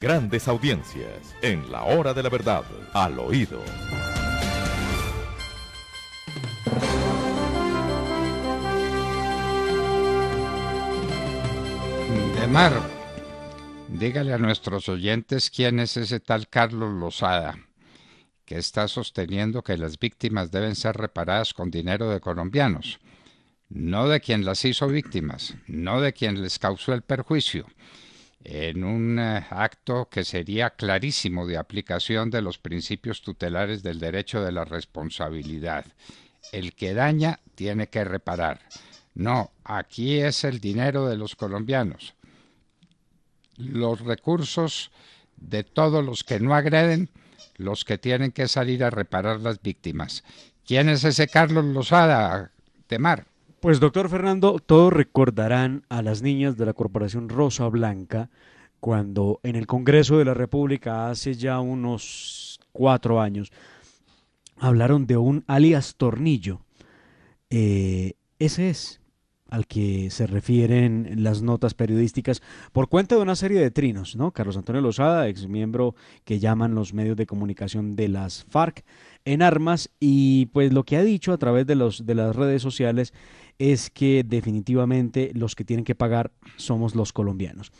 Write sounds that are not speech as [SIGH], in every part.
Grandes audiencias en la hora de la verdad al oído. mar, dígale a nuestros oyentes quién es ese tal Carlos Lozada, que está sosteniendo que las víctimas deben ser reparadas con dinero de colombianos, no de quien las hizo víctimas, no de quien les causó el perjuicio en un eh, acto que sería clarísimo de aplicación de los principios tutelares del derecho de la responsabilidad. El que daña tiene que reparar. No, aquí es el dinero de los colombianos. Los recursos de todos los que no agreden, los que tienen que salir a reparar las víctimas. ¿Quién es ese Carlos Lozada, Temar? Pues doctor Fernando, todos recordarán a las niñas de la Corporación Rosa Blanca cuando en el Congreso de la República hace ya unos cuatro años hablaron de un alias tornillo. Eh, ese es al que se refieren las notas periodísticas por cuenta de una serie de trinos, ¿no? Carlos Antonio Lozada, ex miembro que llaman los medios de comunicación de las FARC en armas y pues lo que ha dicho a través de los de las redes sociales es que definitivamente los que tienen que pagar somos los colombianos.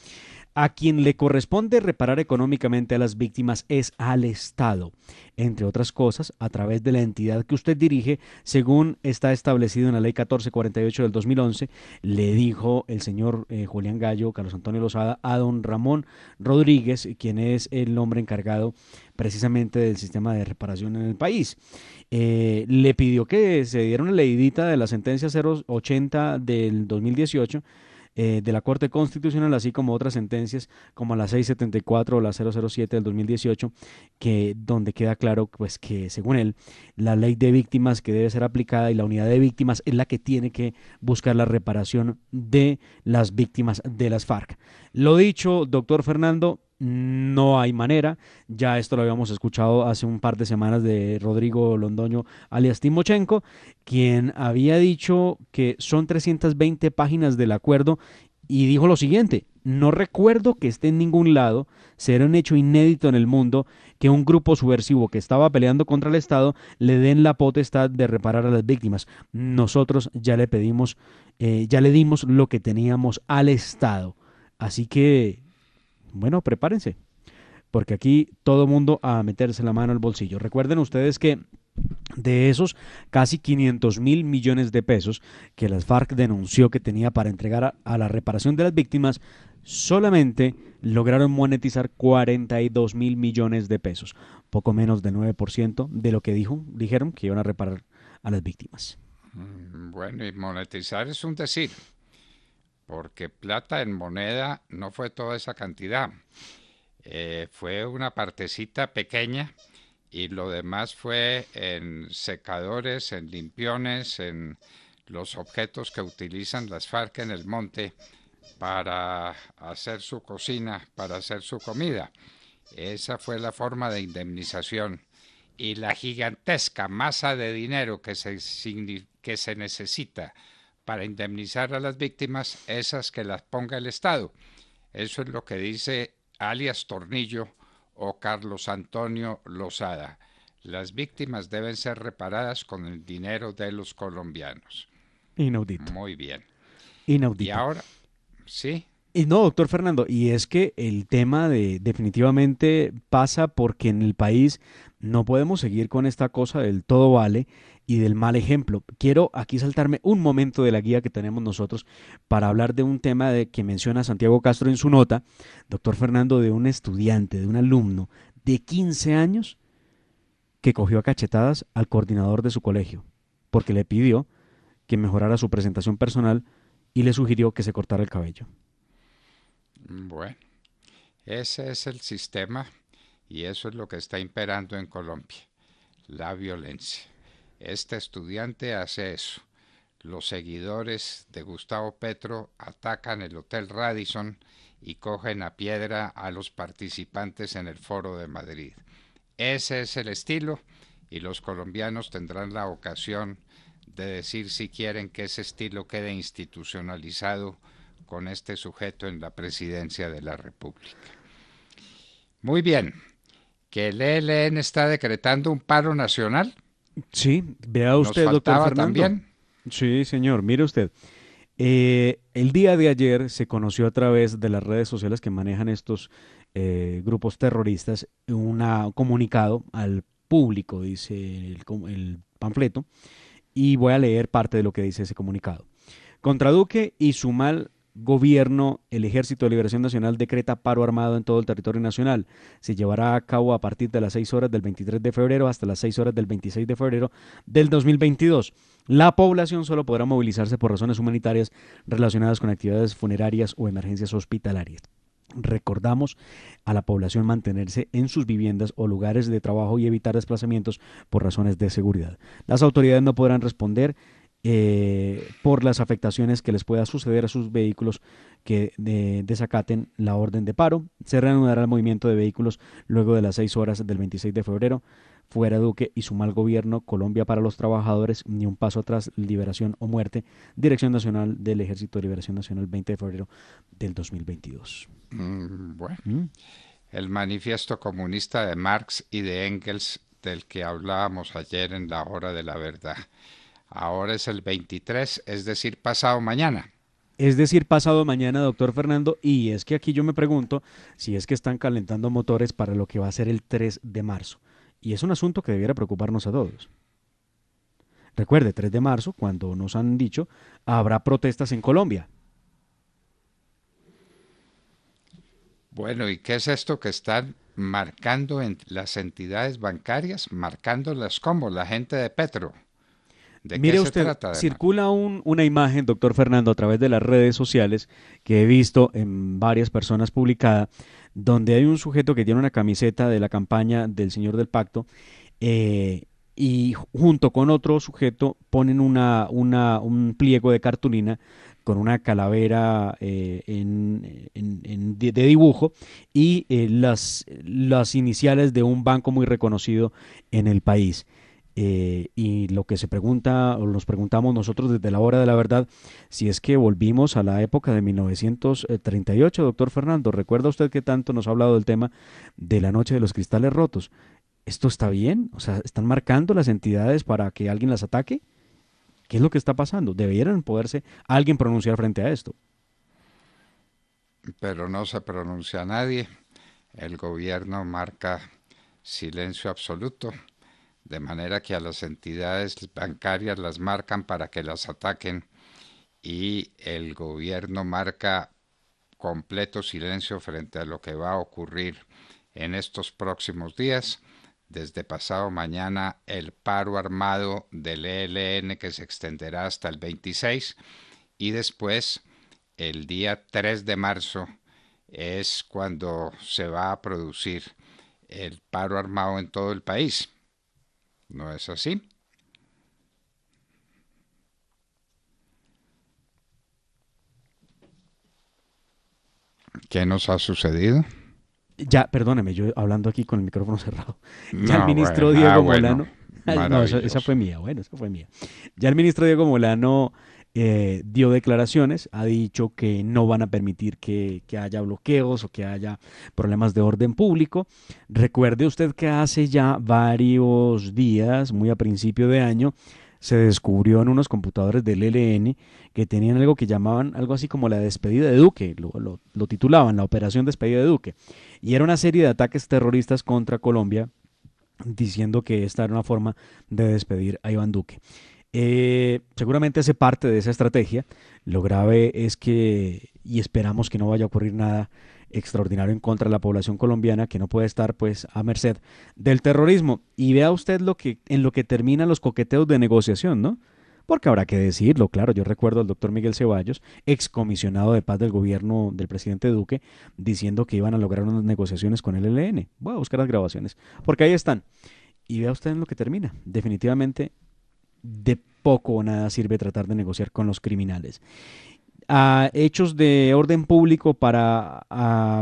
A quien le corresponde reparar económicamente a las víctimas es al Estado, entre otras cosas, a través de la entidad que usted dirige, según está establecido en la Ley 1448 del 2011, le dijo el señor eh, Julián Gallo, Carlos Antonio Lozada, a don Ramón Rodríguez, quien es el hombre encargado precisamente del sistema de reparación en el país. Eh, le pidió que se diera una leidita de la sentencia 080 del 2018 eh, de la Corte Constitucional, así como otras sentencias como la 674 o la 007 del 2018, que, donde queda claro pues, que, según él, la ley de víctimas que debe ser aplicada y la unidad de víctimas es la que tiene que buscar la reparación de las víctimas de las FARC. Lo dicho, doctor Fernando, no hay manera. Ya esto lo habíamos escuchado hace un par de semanas de Rodrigo Londoño, alias Timochenko, quien había dicho que son 320 páginas del acuerdo y dijo lo siguiente, no recuerdo que esté en ningún lado, será un hecho inédito en el mundo que un grupo subversivo que estaba peleando contra el Estado le den la potestad de reparar a las víctimas. Nosotros ya le pedimos, eh, ya le dimos lo que teníamos al Estado. Así que bueno, prepárense, porque aquí todo mundo a meterse la mano al bolsillo. Recuerden ustedes que de esos casi 500 mil millones de pesos que las FARC denunció que tenía para entregar a, la reparación de las víctimas, solamente lograron monetizar 42 mil millones de pesos, poco menos del 9% de lo que dijo, dijeron que iban a reparar a las víctimas. Mm, bueno, y monetizar es un decir porque plata en moneda no fue toda esa cantidad, eh, fue una partecita pequeña y lo demás fue en secadores, en limpiones, en los objetos que utilizan las FARC en el monte para hacer su cocina, para hacer su comida. Esa fue la forma de indemnización. Y la gigantesca masa de dinero que que se necesita para indemnizar a las víctimas esas que las ponga el Estado. Eso es lo que dice alias Tornillo o Carlos Antonio Lozada. Las víctimas deben ser reparadas con el dinero de los colombianos. Inaudito. Muy bien. Inaudito. Y ahora, sí. Y no, doctor Fernando, y es que el tema de definitivamente pasa porque en el país no podemos seguir con esta cosa del todo vale y del mal ejemplo. Quiero aquí saltarme un momento de la guía que tenemos nosotros para hablar de un tema de que menciona Santiago Castro en su nota, doctor Fernando, de un estudiante, de un alumno de 15 años que cogió a cachetadas al coordinador de su colegio porque le pidió que mejorara su presentación personal y le sugirió que se cortara el cabello. Bueno, ese es el sistema y eso es lo que está imperando en Colombia, la violencia. Este estudiante hace eso. Los seguidores de Gustavo Petro atacan el Hotel Radisson y cogen a piedra a los participantes en el Foro de Madrid. Ese es el estilo y los colombianos tendrán la ocasión de decir si quieren que ese estilo quede institucionalizado con este sujeto en la presidencia de la República. Muy bien, que el ELN está decretando un paro nacional. Sí, vea usted, Nos también. Sí, señor, mire usted. Eh, el día de ayer se conoció a través de las redes sociales que manejan estos eh, grupos terroristas un comunicado al público, dice el, el panfleto, y voy a leer parte de lo que dice ese comunicado. Contra Duque y su mal gobierno, el Ejército de Liberación Nacional decreta paro armado en todo el territorio nacional. Se llevará a cabo a partir de las 6 horas del 23 de febrero hasta las 6 horas del 26 de febrero del 2022. La población solo podrá movilizarse por razones humanitarias relacionadas con actividades funerarias o emergencias hospitalarias. Recordamos a la población mantenerse en sus viviendas o lugares de trabajo y evitar desplazamientos por razones de seguridad. Las autoridades no podrán responder eh, por las afectaciones que les pueda suceder a sus vehículos que desacaten la orden de paro. Se reanudará el movimiento de vehículos luego de las 6 horas del 26 de febrero. Fuera Duque y su mal gobierno, Colombia para los trabajadores, ni un paso atrás, liberación o muerte. Dirección Nacional del Ejército de Liberación Nacional, 20 de febrero del 2022. Mm, bueno. Mm. El manifiesto comunista de Marx y de Engels del que hablábamos ayer en la hora de la verdad. Ahora es el 23, es decir, pasado mañana. Es decir, pasado mañana, doctor Fernando, y es que aquí yo me pregunto si es que están calentando motores para lo que va a ser el 3 de marzo. Y es un asunto que debiera preocuparnos a todos. Recuerde, 3 de marzo, cuando nos han dicho, habrá protestas en Colombia. Bueno, ¿y qué es esto que están marcando en las entidades bancarias? Marcándolas como la gente de Petro. Mire usted, circula una imagen, doctor Fernando, a través de las redes sociales que he visto en varias personas publicada, donde hay un sujeto que tiene una camiseta de la campaña del Señor del Pacto eh, y junto con otro sujeto ponen un pliego de cartulina con una calavera eh, de, dibujo y eh, las iniciales de un banco muy reconocido en el país. Eh, y lo que se pregunta o nos preguntamos nosotros desde la hora de la verdad, si es que volvimos a la época de 1938, doctor Fernando, recuerda usted que tanto nos ha hablado del tema de la noche de los cristales rotos. ¿Esto está bien? O sea, ¿están marcando las entidades para que alguien las ataque? ¿Qué es lo que está pasando? Debieran poderse alguien pronunciar frente a esto. Pero no se pronuncia nadie. El gobierno marca silencio absoluto de manera que a las entidades bancarias las marcan para que las ataquen y el gobierno marca completo silencio frente a lo que va a ocurrir en estos próximos días. Desde pasado mañana el paro armado del ELN que se extenderá hasta el 26 y después el día 3 de marzo es cuando se va a producir el paro armado en todo el país. ¿No es así? ¿Qué nos ha sucedido? Ya, perdóname, yo hablando aquí con el micrófono cerrado. [LAUGHS] ya el ministro Diego ah, Molano. [LAUGHS] Ah, no, esa, fue mía, bueno, esa fue mía. Ya el ministro Diego Molano eh, dio declaraciones, ha dicho que no van a permitir que, haya bloqueos o que haya problemas de orden público. Recuerde usted que hace ya varios días, muy a principio de año, se descubrió en unos computadores del LN que tenían algo que llamaban algo así como la despedida de Duque, lo titulaban la operación despedida de Duque, y era una serie de ataques terroristas contra Colombia diciendo que esta era una forma de despedir a Iván Duque. Eh, seguramente hace parte de esa estrategia. Lo grave es que, y esperamos que no vaya a ocurrir nada extraordinario en contra de la población colombiana que no puede estar pues a merced del terrorismo. Y vea usted lo que, en lo que terminan los coqueteos de negociación, ¿no? Porque habrá que decirlo, claro, yo recuerdo al doctor Miguel Ceballos, excomisionado de paz del gobierno del presidente Duque, diciendo que iban a lograr unas negociaciones con el ELN. Voy a buscar las grabaciones, porque ahí están. Y vea usted en lo que termina. Definitivamente de poco o nada sirve tratar de negociar con los criminales. A hechos de orden público para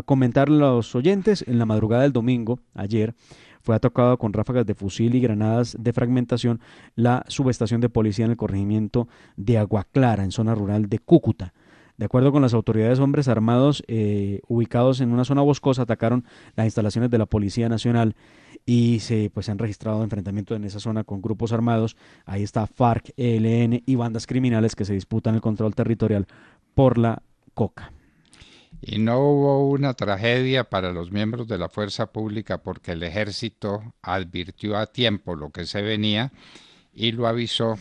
comentar los oyentes, en la madrugada del domingo, ayer, fue atacado con ráfagas de fusil y granadas de fragmentación la subestación de policía en el corregimiento de Agua Clara, en zona rural de Cúcuta. De acuerdo con las autoridades, hombres armados eh, ubicados en una zona boscosa atacaron las instalaciones de la Policía Nacional y se pues han registrado enfrentamientos en esa zona con grupos armados. Ahí está FARC, ELN y bandas criminales que se disputan el control territorial por la coca. Y no hubo una tragedia para los miembros de la fuerza pública porque el ejército advirtió a tiempo lo que se venía y lo avisó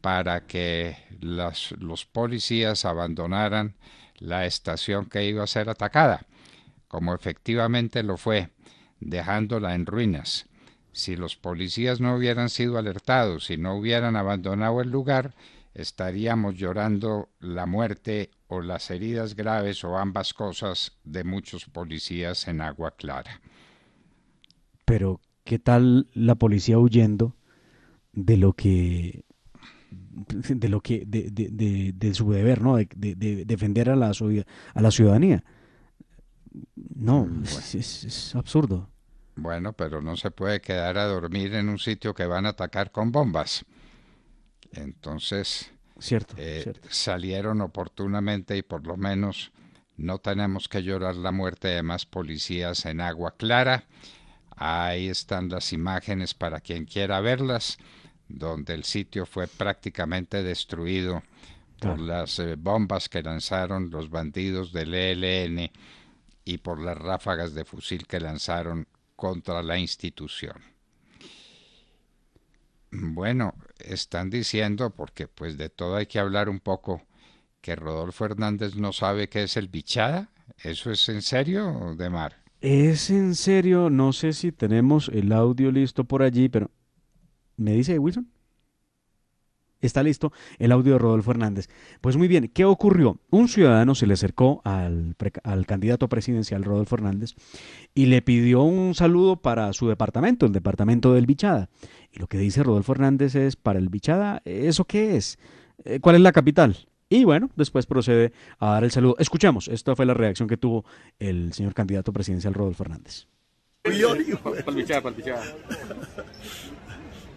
para que los policías abandonaran la estación que iba a ser atacada, como efectivamente lo fue dejándola en ruinas. Si los policías no hubieran sido alertados y no hubieran abandonado el lugar, estaríamos llorando la muerte o las heridas graves o ambas cosas de muchos policías en agua clara. Pero, ¿qué tal la policía huyendo de lo que de lo que de, su deber, ¿no? De, defender a la a la ciudadanía. No, mm, es absurdo. Bueno, pero no se puede quedar a dormir en un sitio que van a atacar con bombas. Entonces, eh, cierto, salieron oportunamente y por lo menos no tenemos que llorar la muerte de más policías en Agua Clara. Ahí están las imágenes para quien quiera verlas, donde el sitio fue prácticamente destruido por las eh, bombas que lanzaron los bandidos del ELN y por las ráfagas de fusil que lanzaron contra la institución. Bueno, están diciendo, porque pues de todo hay que hablar un poco, que Rodolfo Hernández no sabe qué es el bichada. ¿Eso es en serio, de mar? Es en serio, no sé si tenemos el audio listo por allí, pero... ¿Me dice Wilson? Está listo el audio de Rodolfo Hernández. Pues muy bien, ¿qué ocurrió? Un ciudadano se le acercó al, candidato presidencial Rodolfo Hernández y le pidió un saludo para su departamento, el departamento del Bichada. Y lo que dice Rodolfo Hernández es, para el Bichada, ¿eso qué es? Eh, ¿Cuál es la capital? Y bueno, después procede a dar el saludo. Escuchemos, esta fue la reacción que tuvo el señor candidato presidencial Rodolfo Hernández.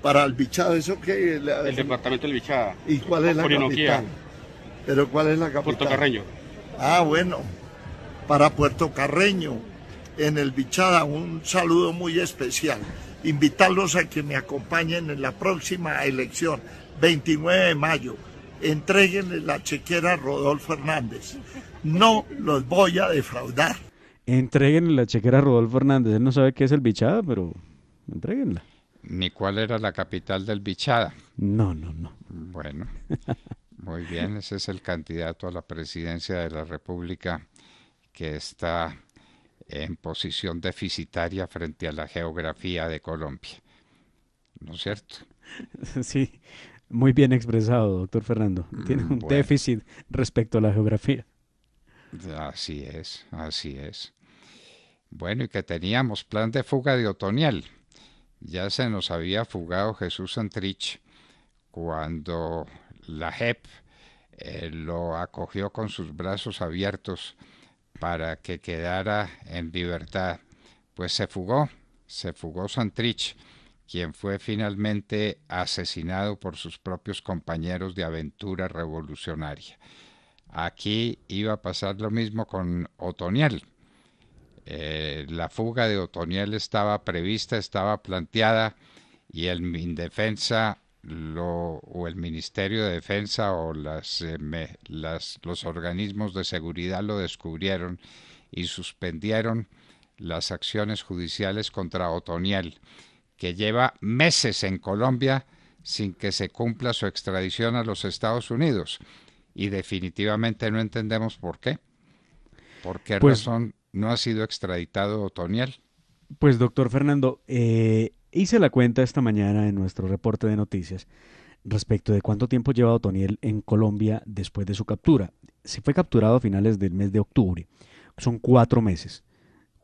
Para el Bichada, ¿eso qué? el departamento del Bichada. ¿Y cuál es la capital? ¿Pero cuál es la capital? Puerto Carreño. Ah, bueno, para Puerto Carreño, en el Bichada, un saludo muy especial. Invitarlos a que me acompañen en la próxima elección, 29 de mayo. Entréguenle la chequera a Rodolfo Hernández. No los voy a defraudar. Entréguenle la chequera a Rodolfo Hernández. Él no sabe qué es el Bichada, pero entréguenla ni cuál era la capital del Bichada. No, no, no. Bueno, [LAUGHS] muy bien, ese es el candidato a la presidencia de la República que está en posición deficitaria frente a la geografía de Colombia. ¿No es cierto? [LAUGHS] Sí, muy bien expresado, doctor Fernando. Mm, Tiene un déficit respecto a la geografía. Así es, así es. Bueno, y que teníamos plan de fuga de Otoniel. Ya se nos había fugado Jesús Santrich cuando la JEP eh, lo acogió con sus brazos abiertos para que quedara en libertad. Pues se fugó, se fugó Santrich, quien fue finalmente asesinado por sus propios compañeros de aventura revolucionaria. Aquí iba a pasar lo mismo con Otoniel eh, la fuga de Otoniel estaba prevista, estaba planteada y el Mindefensa o el Ministerio de Defensa o eh, las, los organismos de seguridad lo descubrieron y suspendieron las acciones judiciales contra Otoniel, que lleva meses en Colombia sin que se cumpla su extradición a los Estados Unidos. Y definitivamente no entendemos por qué. ¿Por qué pues razón no ha sido extraditado Otoniel. Pues doctor Fernando, eh, hice la cuenta esta mañana en nuestro reporte de noticias respecto de cuánto tiempo lleva Otoniel en Colombia después de su captura. Se fue capturado a finales del mes de octubre. Son cuatro meses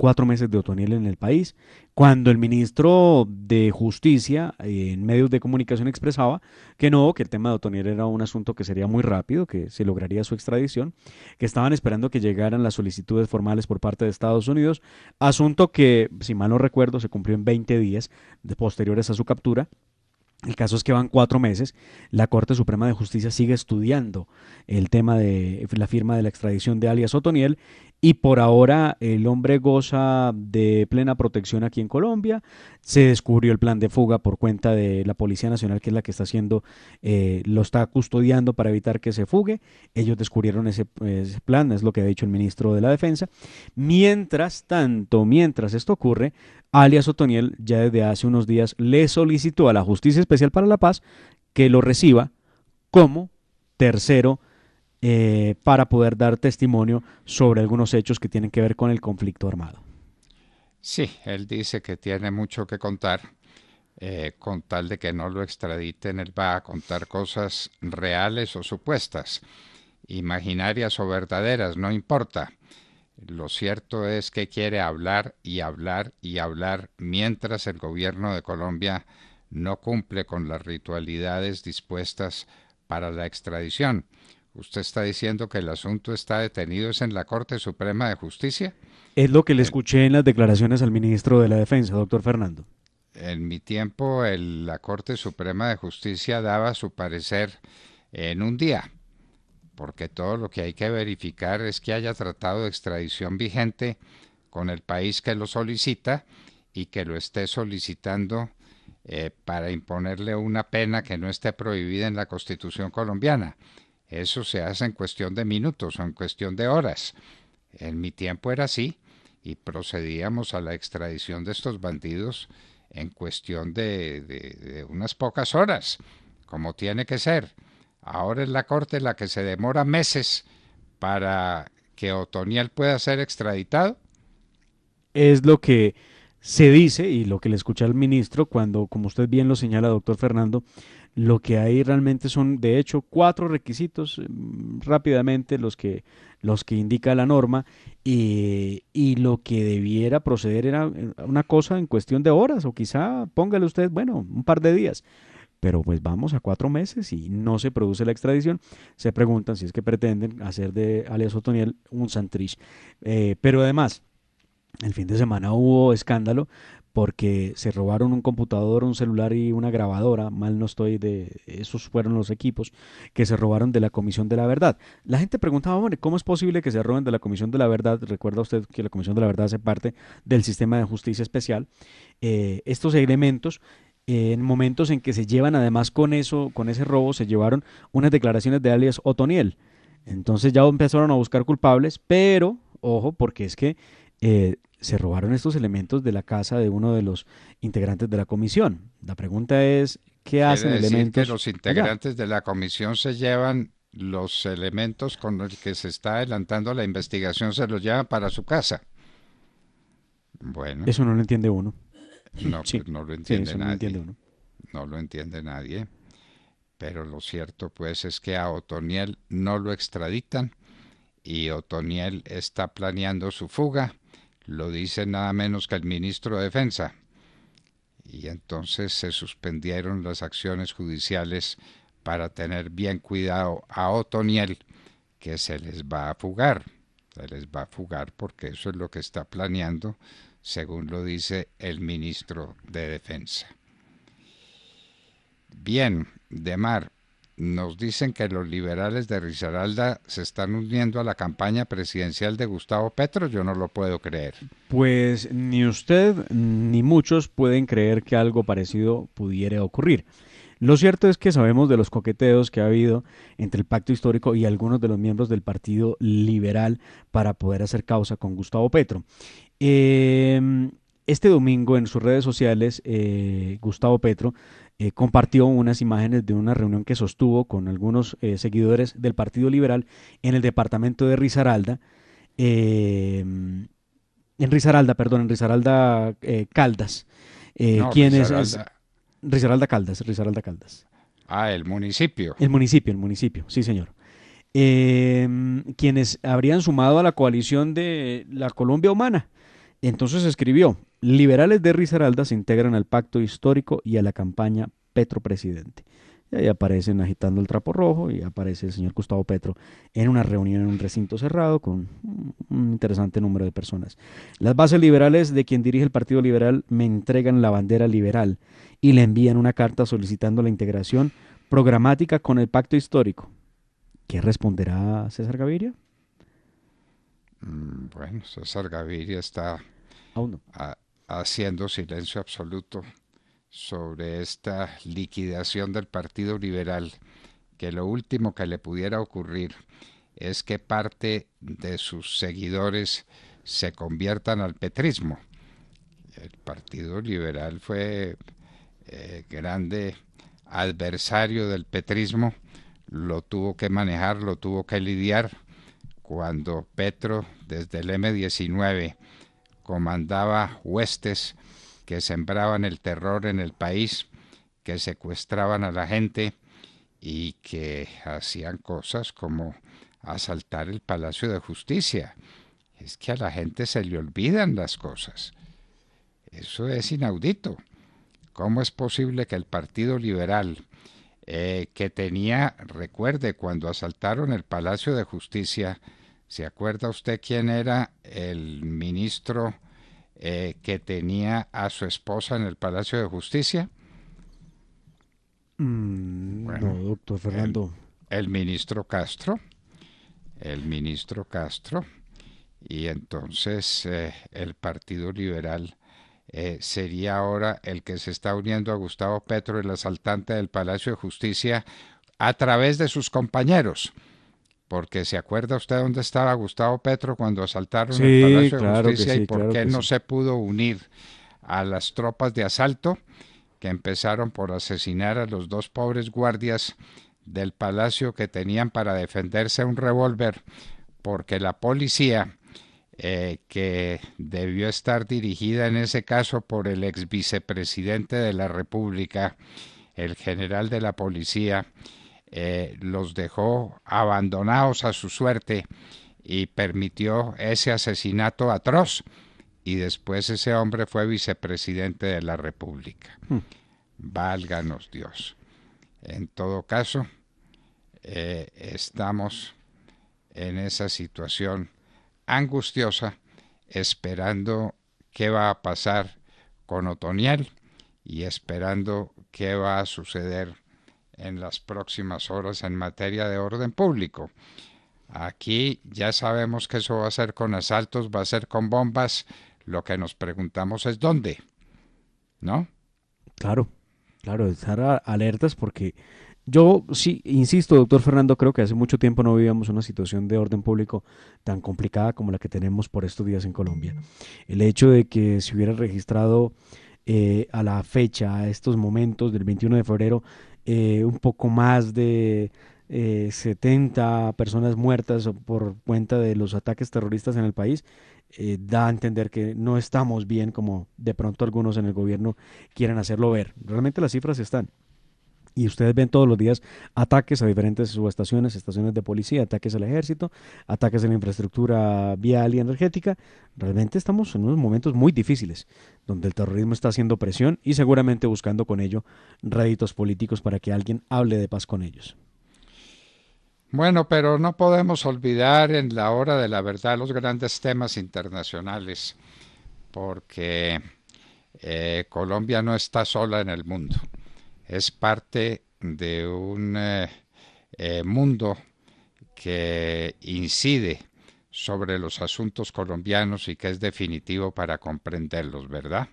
cuatro meses de Otoniel en el país, cuando el ministro de Justicia eh, en medios de comunicación expresaba que no, que el tema de Otoniel era un asunto que sería muy rápido, que se lograría su extradición, que estaban esperando que llegaran las solicitudes formales por parte de Estados Unidos, asunto que, si mal no recuerdo, se cumplió en 20 días de posteriores a su captura. El caso es que van cuatro meses. La Corte Suprema de Justicia sigue estudiando el tema de la firma de la extradición de alias Otoniel y por ahora el hombre goza de plena protección aquí en Colombia. Se descubrió el plan de fuga por cuenta de la Policía Nacional, que es la que está haciendo, eh, lo está custodiando para evitar que se fugue. Ellos descubrieron ese, ese, plan, es lo que ha dicho el ministro de la Defensa. Mientras tanto, mientras esto ocurre, alias Otoniel ya desde hace unos días le solicitó a la Justicia Especial para la Paz que lo reciba como tercero eh, para poder dar testimonio sobre algunos hechos que tienen que ver con el conflicto armado. Sí, él dice que tiene mucho que contar, eh, con tal de que no lo extraditen, él va a contar cosas reales o supuestas, imaginarias o verdaderas, no importa. Lo cierto es que quiere hablar y hablar y hablar mientras el gobierno de Colombia no cumple con las ritualidades dispuestas para la extradición. ¿Usted está diciendo que el asunto está detenido es en la Corte Suprema de Justicia? Es lo que le escuché en las declaraciones al ministro de la Defensa, doctor Fernando. En mi tiempo, la Corte Suprema de Justicia daba su parecer en un día, porque todo lo que hay que verificar es que haya tratado de extradición vigente con el país que lo solicita y que lo esté solicitando eh, para imponerle una pena que no esté prohibida en la Constitución colombiana eso se hace en cuestión de minutos o en cuestión de horas. En mi tiempo era así y procedíamos a la extradición de estos bandidos en cuestión de, unas pocas horas, como tiene que ser. Ahora es la Corte la que se demora meses para que Otoniel pueda ser extraditado. Es lo que se dice y lo que le escucha el ministro cuando, como usted bien lo señala, doctor Fernando, lo que hay realmente son, de hecho, cuatro requisitos eh, rápidamente los que, los que indica la norma y, lo que debiera proceder era eh, una cosa en cuestión de horas o quizá póngale usted, bueno, un par de días pero pues vamos a cuatro meses y no se produce la extradición. Se preguntan si es que pretenden hacer de Alias Otoniel un santrich. Eh, pero además, el fin de semana hubo escándalo porque se robaron un computador, un celular y una grabadora, mal no estoy de esos fueron los equipos que se robaron de la Comisión de la Verdad. La gente preguntaba, hombre, ¿cómo es posible que se roben de la Comisión de la Verdad? Recuerda usted que la Comisión de la Verdad hace parte del sistema de justicia especial. Eh, estos elementos eh, en momentos en que se llevan además con eso, con ese robo, se llevaron unas declaraciones de alias Otoniel. Entonces ya empezaron a buscar culpables, pero ojo, porque es que eh, se robaron estos elementos de la casa de uno de los integrantes de la comisión. La pregunta es, ¿qué hacen elementos? Que los integrantes de la comisión se llevan los elementos con los que se está adelantando la investigación, se los llevan para su casa. Bueno. Eso no lo entiende uno. No, no lo entiende nadie. No lo entiende, uno. no lo entiende nadie. Pero lo cierto, pues, es que a Otoniel no lo extraditan y Otoniel está planeando su fuga lo dice nada menos que el ministro de Defensa. Y entonces se suspendieron las acciones judiciales para tener bien cuidado a Otoniel, que se les va a fugar. Se les va a fugar porque eso es lo que está planeando, según lo dice el ministro de Defensa. Bien, de mar nos dicen que los liberales de Risaralda se están uniendo a la campaña presidencial de Gustavo Petro, yo no lo puedo creer. Pues ni usted ni muchos pueden creer que algo parecido pudiera ocurrir. Lo cierto es que sabemos de los coqueteos que ha habido entre el pacto histórico y algunos de los miembros del Partido Liberal para poder hacer causa con Gustavo Petro. Eh, este domingo en sus redes sociales, eh, Gustavo Petro eh, compartió unas imágenes de una reunión que sostuvo con algunos eh, seguidores del Partido Liberal en el departamento de Risaralda, eh, en Risaralda, perdón, en Risaralda Caldas, no, Risaralda. es... Risaralda Caldas, Risaralda Caldas. Ah, el municipio. El municipio, el municipio, sí señor. Em, quienes habrían sumado a la coalición de la Colombia Humana. Entonces escribió, Liberales de Risaralda se integran al pacto histórico y a la campaña Petro Presidente. Y ahí aparecen agitando el trapo rojo y aparece el señor Gustavo Petro en una reunión en un recinto cerrado con un interesante número de personas. Las bases liberales de quien dirige el Partido Liberal me entregan la bandera liberal y le envían una carta solicitando la integración programática con el pacto histórico. ¿Qué responderá César Gaviria? Mm, bueno, César Gaviria está... Aún no haciendo silencio absoluto sobre esta liquidación del Partido Liberal, que lo último que le pudiera ocurrir es que parte de sus seguidores se conviertan al petrismo. El Partido Liberal fue eh, grande adversario del petrismo, lo tuvo que manejar, lo tuvo que lidiar cuando Petro desde el M19 comandaba huestes que sembraban el terror en el país, que secuestraban a la gente y que hacían cosas como asaltar el Palacio de Justicia. Es que a la gente se le olvidan las cosas. Eso es inaudito. ¿Cómo es posible que el Partido Liberal, eh, que tenía, recuerde, cuando asaltaron el Palacio de Justicia, ¿Se acuerda usted quién era el ministro eh, que tenía a su esposa en el Palacio de Justicia? Mm, bueno, no, doctor Fernando. El, ministro Castro. El ministro Castro. Y entonces eh, el Partido Liberal eh, sería ahora el que se está uniendo a Gustavo Petro, el asaltante del Palacio de Justicia, a través de sus compañeros. Porque se acuerda usted dónde estaba Gustavo Petro cuando asaltaron el Palacio de Justicia y por qué no se pudo unir a las tropas de asalto que empezaron por asesinar a los dos pobres guardias del palacio que tenían para defenderse un revólver, porque la policía, eh, que debió estar dirigida en ese caso por el ex vicepresidente de la República, el general de la policía, eh, los dejó abandonados a su suerte y permitió ese asesinato atroz y después ese hombre fue vicepresidente de la República. Hmm. Válganos Dios. En todo caso, eh, estamos en esa situación angustiosa esperando qué va a pasar con Otoniel y esperando qué va a suceder en las próximas horas en materia de orden público. Aquí ya sabemos que eso va a ser con asaltos, va a ser con bombas. Lo que nos preguntamos es dónde, ¿no? Claro, claro, estar alertas porque yo sí, insisto, doctor Fernando, creo que hace mucho tiempo no vivíamos una situación de orden público tan complicada como la que tenemos por estos días en Colombia. El hecho de que se hubiera registrado eh, a la fecha, a estos momentos del 21 de febrero, eh, un poco más de 70 eh, personas muertas por cuenta de los ataques terroristas en el país, eh, da a entender que no estamos bien como de pronto algunos en el gobierno quieren hacerlo ver. Realmente las cifras están. Y ustedes ven todos los días ataques a diferentes subestaciones, estaciones de policía, ataques al ejército, ataques a la infraestructura vial y energética. Realmente estamos en unos momentos muy difíciles, donde el terrorismo está haciendo presión y seguramente buscando con ello réditos políticos para que alguien hable de paz con ellos. Bueno, pero no podemos olvidar en la hora de la verdad los grandes temas internacionales, porque eh, Colombia no está sola en el mundo es parte de un eh, eh, mundo que incide sobre los asuntos colombianos y que es definitivo para comprenderlos, ¿verdad?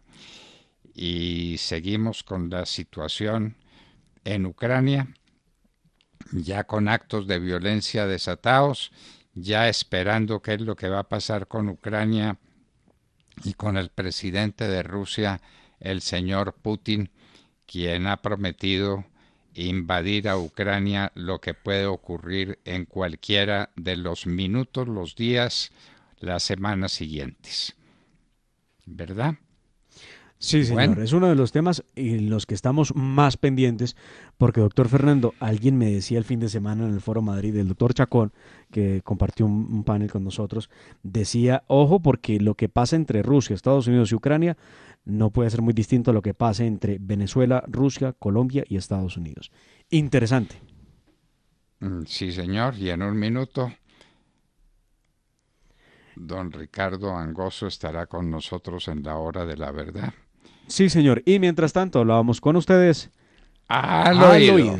Y seguimos con la situación en Ucrania, ya con actos de violencia desatados, ya esperando qué es lo que va a pasar con Ucrania y con el presidente de Rusia, el señor Putin, quien ha prometido invadir a Ucrania, lo que puede ocurrir en cualquiera de los minutos, los días, las semanas siguientes. ¿Verdad? Sí, señor. Es uno de los temas en los que estamos más pendientes, porque, doctor Fernando, alguien me decía el fin de semana en el Foro Madrid, el doctor Chacón, que compartió un panel con nosotros, decía, ojo, porque lo que pasa entre Rusia, Estados Unidos y Ucrania no puede ser muy distinto lo que pase entre Venezuela, Rusia, Colombia y Estados Unidos. Interesante. Mm, sí, señor, y en un minuto don Ricardo Angoso estará con nosotros en la hora de la verdad. Sí, señor, y mientras tanto hablábamos con ustedes. Al